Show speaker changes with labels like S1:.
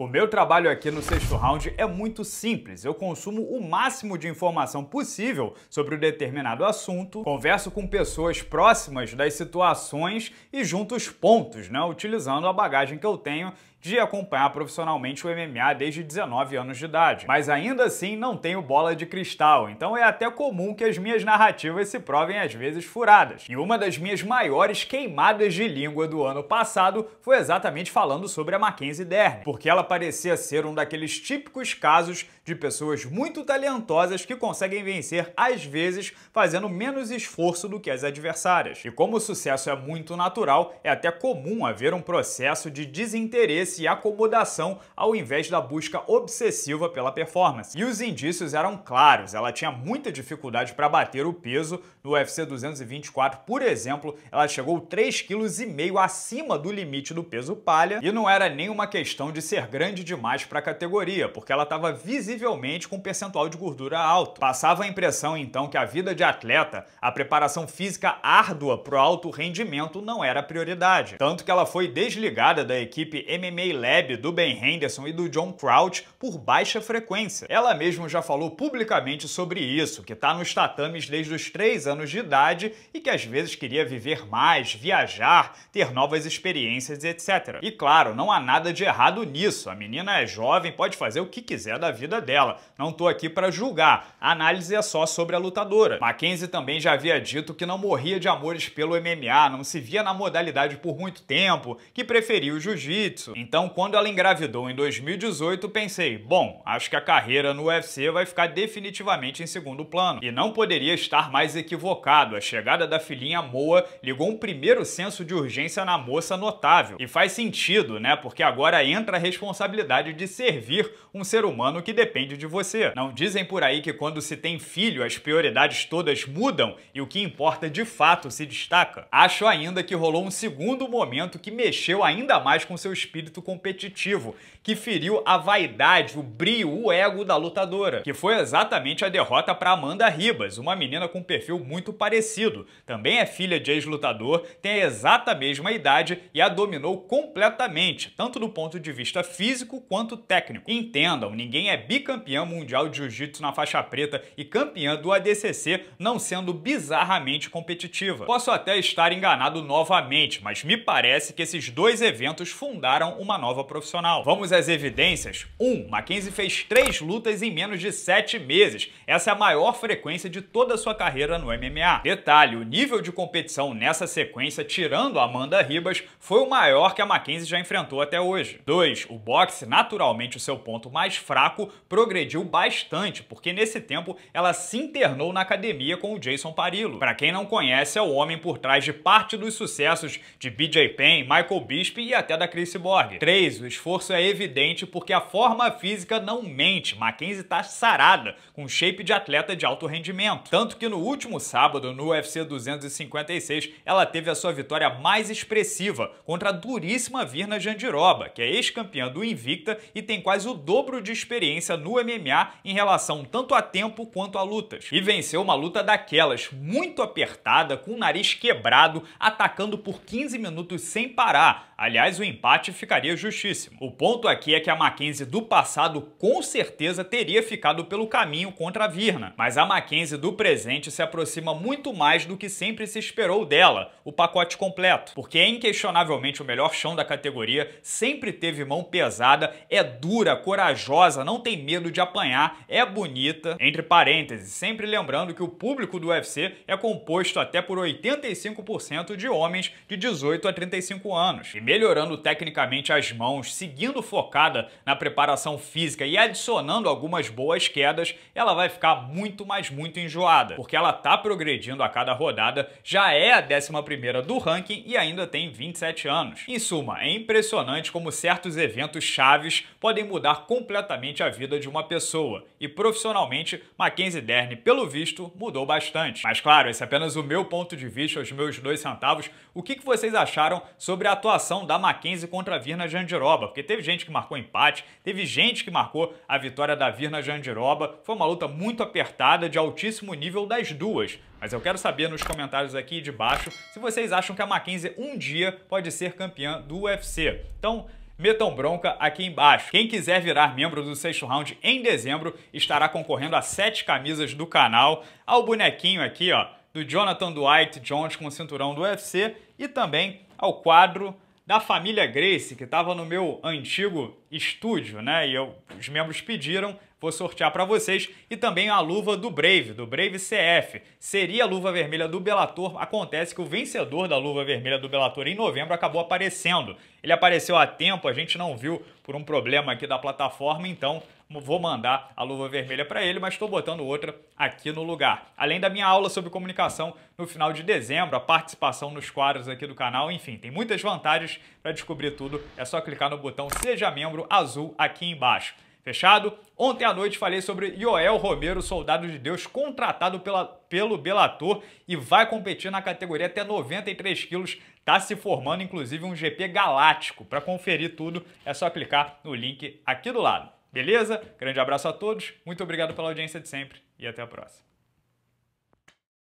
S1: O meu trabalho aqui no sexto round é muito simples. Eu consumo o máximo de informação possível sobre um determinado assunto, converso com pessoas próximas das situações e junto os pontos, né? Utilizando a bagagem que eu tenho de acompanhar profissionalmente o MMA desde 19 anos de idade, mas ainda assim não tenho bola de cristal, então é até comum que as minhas narrativas se provem às vezes furadas. E uma das minhas maiores queimadas de língua do ano passado foi exatamente falando sobre a Mackenzie Dern, porque ela parecia ser um daqueles típicos casos de pessoas muito talentosas que conseguem vencer às vezes fazendo menos esforço do que as adversárias. E como o sucesso é muito natural, é até comum haver um processo de desinteresse interesse e acomodação ao invés da busca obsessiva pela performance. E os indícios eram claros, ela tinha muita dificuldade para bater o peso no UFC 224, por exemplo, ela chegou 3,5 kg acima do limite do peso palha e não era nenhuma questão de ser grande demais para a categoria, porque ela estava visivelmente com um percentual de gordura alto. Passava a impressão então que a vida de atleta, a preparação física árdua para o alto rendimento não era prioridade. Tanto que ela foi desligada da equipe MMA Lab do Ben Henderson e do John Crouch por baixa frequência. Ela mesma já falou publicamente sobre isso, que está nos tatames desde os 3 anos anos de idade e que às vezes queria viver mais, viajar, ter novas experiências, etc. E claro, não há nada de errado nisso. A menina é jovem, pode fazer o que quiser da vida dela. Não tô aqui para julgar. A análise é só sobre a lutadora. Mackenzie também já havia dito que não morria de amores pelo MMA, não se via na modalidade por muito tempo, que preferia o jiu-jitsu. Então, quando ela engravidou em 2018, pensei, bom, acho que a carreira no UFC vai ficar definitivamente em segundo plano. E não poderia estar mais equivocado provocado. A chegada da filhinha Moa ligou um primeiro senso de urgência na moça notável. E faz sentido, né? Porque agora entra a responsabilidade de servir um ser humano que depende de você. Não dizem por aí que quando se tem filho as prioridades todas mudam e o que importa de fato se destaca? Acho ainda que rolou um segundo momento que mexeu ainda mais com seu espírito competitivo, que feriu a vaidade, o brio, o ego da lutadora, que foi exatamente a derrota para Amanda Ribas, uma menina com perfil muito parecido. Também é filha de ex-lutador, tem a exata mesma idade e a dominou completamente, tanto do ponto de vista físico quanto técnico. Entendam, ninguém é bicampeã mundial de jiu-jitsu na faixa preta e campeã do ADCC não sendo bizarramente competitiva. Posso até estar enganado novamente, mas me parece que esses dois eventos fundaram uma nova profissional. Vamos às evidências? 1. Um, Mackenzie fez três lutas em menos de 7 meses. Essa é a maior frequência de toda a sua carreira no MMA. Detalhe, o nível de competição nessa sequência, tirando Amanda Ribas, foi o maior que a Mackenzie já enfrentou até hoje. 2. O boxe, naturalmente o seu ponto mais fraco, progrediu bastante, porque nesse tempo ela se internou na academia com o Jason Parillo. Para quem não conhece, é o homem por trás de parte dos sucessos de BJ Penn, Michael Bisping e até da Chris Borg. 3. O esforço é evidente porque a forma física não mente. Mackenzie tá sarada, com shape de atleta de alto rendimento. Tanto que no último sábado, no UFC 256, ela teve a sua vitória mais expressiva contra a duríssima Virna Jandiroba, que é ex-campeã do Invicta e tem quase o dobro de experiência no MMA em relação tanto a tempo quanto a lutas. E venceu uma luta daquelas, muito apertada, com o nariz quebrado, atacando por 15 minutos sem parar. Aliás, o empate ficaria justíssimo. O ponto aqui é que a Mackenzie do passado com certeza teria ficado pelo caminho contra a Virna, mas a Mackenzie do presente se aproxima aproxima muito mais do que sempre se esperou dela, o pacote completo. Porque é inquestionavelmente o melhor chão da categoria, sempre teve mão pesada, é dura, corajosa, não tem medo de apanhar, é bonita. Entre parênteses, sempre lembrando que o público do UFC é composto até por 85% de homens de 18 a 35 anos. E melhorando tecnicamente as mãos, seguindo focada na preparação física e adicionando algumas boas quedas, ela vai ficar muito, mas muito enjoada, porque ela tá progredindo a cada rodada, já é a 11 do ranking e ainda tem 27 anos. Em suma, é impressionante como certos eventos chaves podem mudar completamente a vida de uma pessoa, e profissionalmente, Mackenzie Dern, pelo visto, mudou bastante. Mas claro, esse é apenas o meu ponto de vista, os meus dois centavos. O que, que vocês acharam sobre a atuação da Mackenzie contra a Virna Jandiroba? Porque teve gente que marcou empate, teve gente que marcou a vitória da Virna Jandiroba. Foi uma luta muito apertada, de altíssimo nível das duas. Mas eu quero saber nos comentários aqui de baixo se vocês acham que a Mackenzie um dia pode ser campeã do UFC. Então, metam bronca aqui embaixo. Quem quiser virar membro do sexto round em dezembro estará concorrendo a sete camisas do canal, ao bonequinho aqui, ó, do Jonathan Dwight Jones com o cinturão do UFC e também ao quadro da família Grace, que estava no meu antigo estúdio, né? E eu, os membros pediram vou sortear para vocês e também a luva do Brave, do Brave CF. Seria a luva vermelha do Bellator, acontece que o vencedor da luva vermelha do Bellator em novembro acabou aparecendo. Ele apareceu a tempo, a gente não viu por um problema aqui da plataforma, então vou mandar a luva vermelha para ele, mas estou botando outra aqui no lugar. Além da minha aula sobre comunicação no final de dezembro, a participação nos quadros aqui do canal, enfim, tem muitas vantagens. Para descobrir tudo, é só clicar no botão Seja Membro azul aqui embaixo. Fechado? Ontem à noite falei sobre Joel Romero, soldado de Deus, contratado pela, pelo Belator e vai competir na categoria até 93 quilos. Tá se formando, inclusive, um GP galáctico. Para conferir tudo, é só clicar no link aqui do lado. Beleza? Grande abraço a todos, muito obrigado pela audiência de sempre e até a próxima.